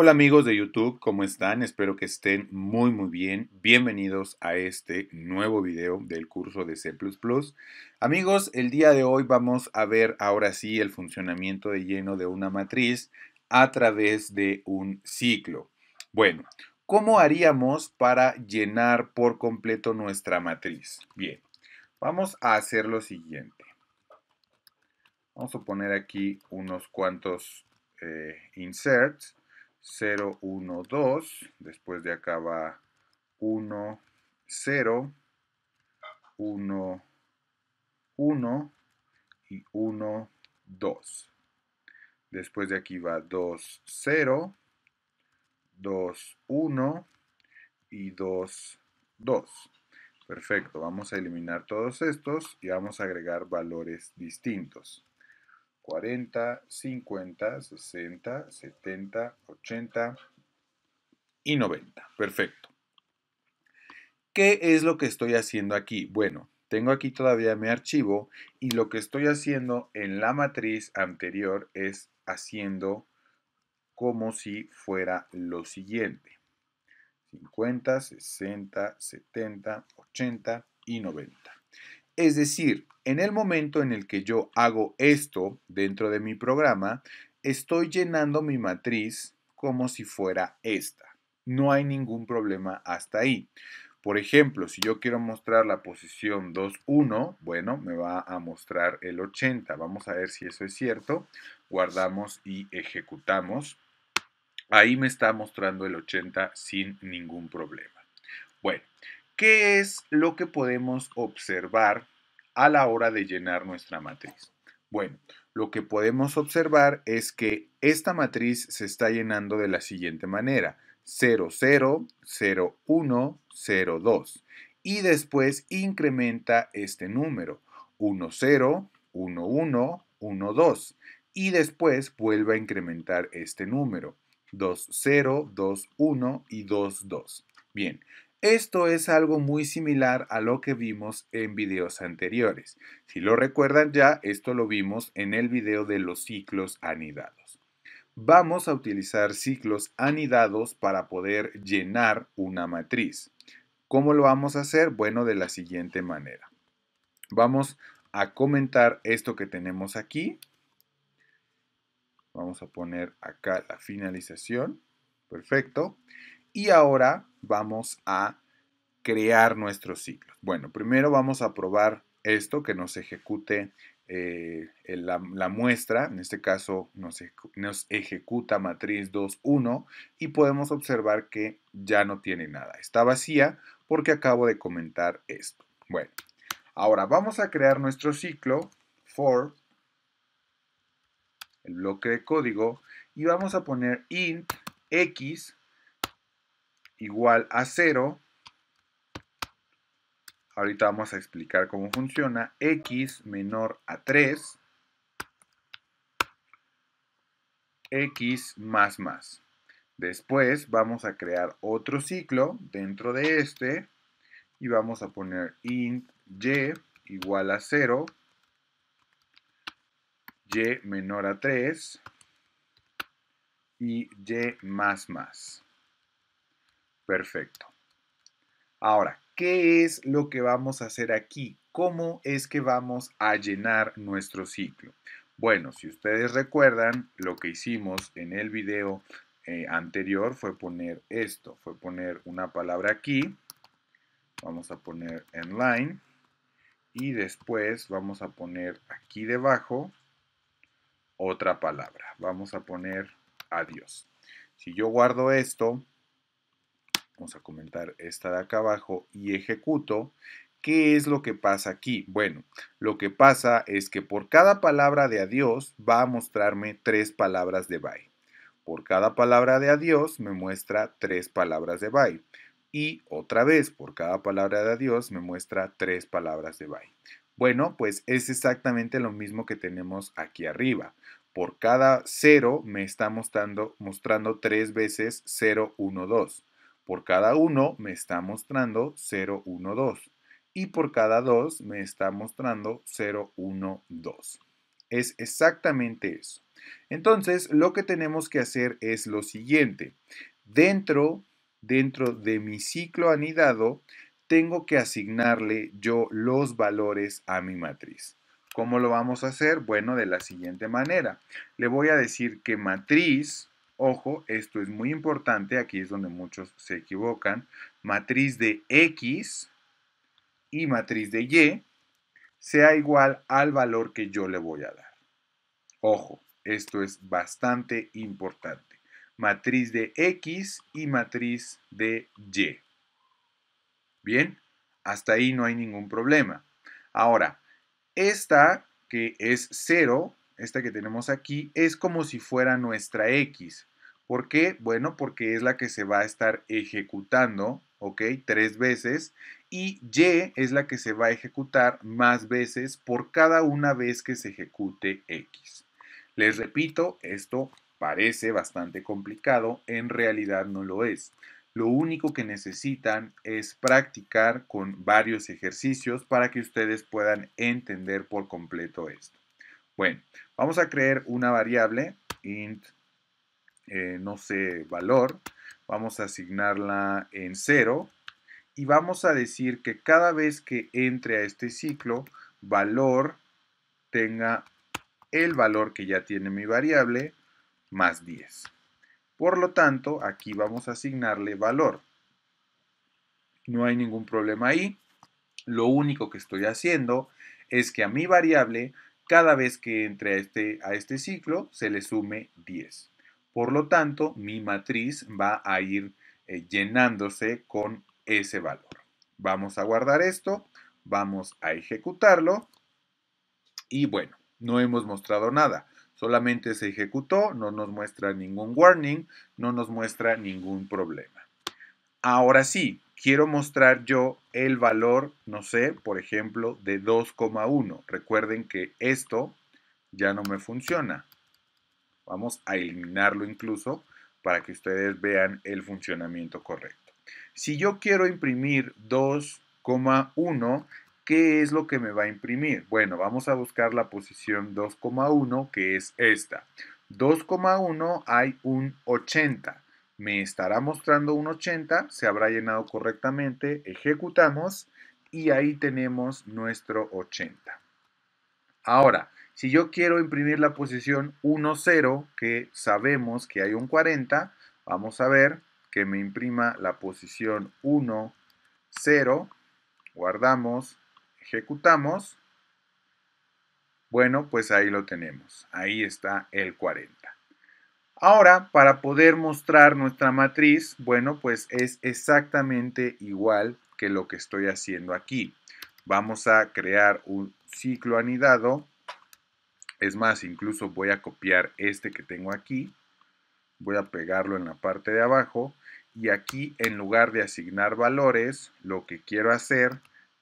Hola amigos de YouTube, ¿cómo están? Espero que estén muy muy bien. Bienvenidos a este nuevo video del curso de C++. Amigos, el día de hoy vamos a ver ahora sí el funcionamiento de lleno de una matriz a través de un ciclo. Bueno, ¿cómo haríamos para llenar por completo nuestra matriz? Bien, vamos a hacer lo siguiente. Vamos a poner aquí unos cuantos eh, inserts 0, 1, 2. Después de acá va 1, 0, 1, 1 y 1, 2. Después de aquí va 2, 0, 2, 1 y 2, 2. Perfecto, vamos a eliminar todos estos y vamos a agregar valores distintos. 40, 50, 60, 70, 80 y 90. Perfecto. ¿Qué es lo que estoy haciendo aquí? Bueno, tengo aquí todavía mi archivo y lo que estoy haciendo en la matriz anterior es haciendo como si fuera lo siguiente. 50, 60, 70, 80 y 90. Es decir, en el momento en el que yo hago esto dentro de mi programa, estoy llenando mi matriz como si fuera esta. No hay ningún problema hasta ahí. Por ejemplo, si yo quiero mostrar la posición 2-1, bueno, me va a mostrar el 80. Vamos a ver si eso es cierto. Guardamos y ejecutamos. Ahí me está mostrando el 80 sin ningún problema. Bueno, ¿Qué es lo que podemos observar a la hora de llenar nuestra matriz? Bueno, lo que podemos observar es que esta matriz se está llenando de la siguiente manera. 0, 0, 0, 1, 0, 2. Y después incrementa este número. 1, 0, 1, 1, 1, 2. Y después vuelve a incrementar este número. 2, 0, 2, 1 y 2, 2. Bien, esto es algo muy similar a lo que vimos en videos anteriores. Si lo recuerdan ya, esto lo vimos en el video de los ciclos anidados. Vamos a utilizar ciclos anidados para poder llenar una matriz. ¿Cómo lo vamos a hacer? Bueno, de la siguiente manera. Vamos a comentar esto que tenemos aquí. Vamos a poner acá la finalización. Perfecto. Y ahora vamos a crear nuestro ciclo. Bueno, primero vamos a probar esto que nos ejecute eh, la, muestra, en este caso nos, ejecuta matriz 2.1 y podemos observar que ya no tiene nada. Está vacía porque acabo de comentar esto. Bueno, ahora vamos a crear nuestro ciclo for el bloque de código y vamos a poner int x igual a 0. Ahorita vamos a explicar cómo funciona. X menor a 3. X más más. Después vamos a crear otro ciclo dentro de este y vamos a poner int y igual a 0, y menor a 3 y y más más. Perfecto. Ahora, ¿qué es lo que vamos a hacer aquí? ¿Cómo es que vamos a llenar nuestro ciclo? Bueno, si ustedes recuerdan, lo que hicimos en el video eh, anterior fue poner esto, fue poner una palabra aquí, vamos a poner line y después vamos a poner aquí debajo otra palabra, vamos a poner adiós. Si yo guardo esto, vamos a comentar esta de acá abajo, y ejecuto, ¿qué es lo que pasa aquí? Bueno, lo que pasa es que por cada palabra de adiós va a mostrarme tres palabras de bye. Por cada palabra de adiós me muestra tres palabras de bye. Y otra vez, por cada palabra de adiós me muestra tres palabras de bye. Bueno, pues es exactamente lo mismo que tenemos aquí arriba. Por cada cero me está mostrando, mostrando tres veces 0, 1, 2. Por cada 1 me está mostrando 0, 1, 2. Y por cada 2 me está mostrando 0, 1, 2. Es exactamente eso. Entonces, lo que tenemos que hacer es lo siguiente. Dentro, dentro de mi ciclo anidado, tengo que asignarle yo los valores a mi matriz. ¿Cómo lo vamos a hacer? Bueno, de la siguiente manera. Le voy a decir que matriz Ojo, esto es muy importante, aquí es donde muchos se equivocan. Matriz de X y matriz de Y sea igual al valor que yo le voy a dar. Ojo, esto es bastante importante. Matriz de X y matriz de Y. Bien, hasta ahí no hay ningún problema. Ahora, esta que es 0, esta que tenemos aquí, es como si fuera nuestra X. ¿Por qué? Bueno, porque es la que se va a estar ejecutando, ¿ok? Tres veces. Y Y es la que se va a ejecutar más veces por cada una vez que se ejecute X. Les repito, esto parece bastante complicado, en realidad no lo es. Lo único que necesitan es practicar con varios ejercicios para que ustedes puedan entender por completo esto. Bueno, vamos a crear una variable int, eh, no sé, valor. Vamos a asignarla en 0 y vamos a decir que cada vez que entre a este ciclo, valor tenga el valor que ya tiene mi variable más 10. Por lo tanto, aquí vamos a asignarle valor. No hay ningún problema ahí. Lo único que estoy haciendo es que a mi variable cada vez que entre a este, a este ciclo se le sume 10. Por lo tanto, mi matriz va a ir eh, llenándose con ese valor. Vamos a guardar esto, vamos a ejecutarlo y bueno, no hemos mostrado nada. Solamente se ejecutó, no nos muestra ningún warning, no nos muestra ningún problema. Ahora sí, quiero mostrar yo el valor, no sé, por ejemplo, de 2,1. Recuerden que esto ya no me funciona. Vamos a eliminarlo incluso para que ustedes vean el funcionamiento correcto. Si yo quiero imprimir 2,1, ¿qué es lo que me va a imprimir? Bueno, vamos a buscar la posición 2,1, que es esta. 2,1 hay un 80 me estará mostrando un 80, se habrá llenado correctamente, ejecutamos y ahí tenemos nuestro 80. Ahora, si yo quiero imprimir la posición 1, 0, que sabemos que hay un 40, vamos a ver que me imprima la posición 1, 0, guardamos, ejecutamos. Bueno, pues ahí lo tenemos, ahí está el 40. Ahora, para poder mostrar nuestra matriz, bueno, pues es exactamente igual que lo que estoy haciendo aquí. Vamos a crear un ciclo anidado. Es más, incluso voy a copiar este que tengo aquí. Voy a pegarlo en la parte de abajo. Y aquí, en lugar de asignar valores, lo que quiero hacer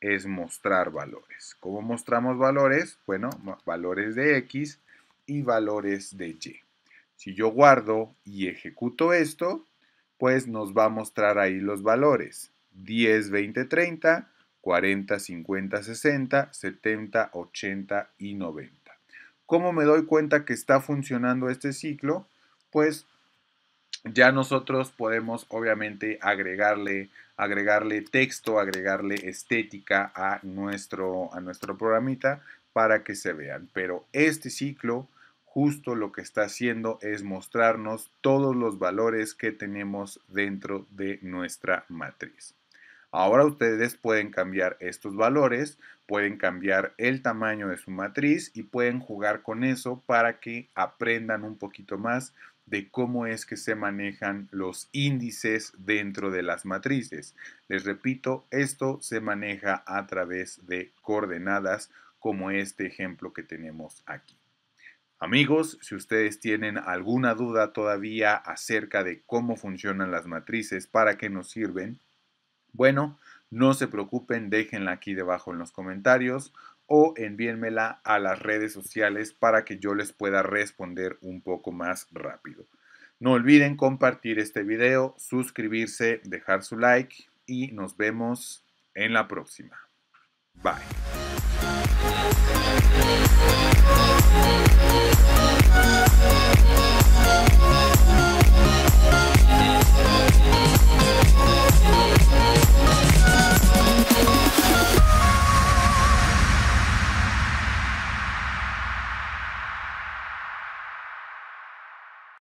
es mostrar valores. ¿Cómo mostramos valores? Bueno, valores de X y valores de Y. Si yo guardo y ejecuto esto, pues nos va a mostrar ahí los valores. 10, 20, 30, 40, 50, 60, 70, 80 y 90. ¿Cómo me doy cuenta que está funcionando este ciclo? Pues ya nosotros podemos obviamente agregarle, agregarle texto, agregarle estética a nuestro, a nuestro programita para que se vean. Pero este ciclo justo lo que está haciendo es mostrarnos todos los valores que tenemos dentro de nuestra matriz. Ahora ustedes pueden cambiar estos valores, pueden cambiar el tamaño de su matriz y pueden jugar con eso para que aprendan un poquito más de cómo es que se manejan los índices dentro de las matrices. Les repito, esto se maneja a través de coordenadas como este ejemplo que tenemos aquí. Amigos, si ustedes tienen alguna duda todavía acerca de cómo funcionan las matrices, para qué nos sirven, bueno, no se preocupen, déjenla aquí debajo en los comentarios o envíenmela a las redes sociales para que yo les pueda responder un poco más rápido. No olviden compartir este video, suscribirse, dejar su like y nos vemos en la próxima. Bye.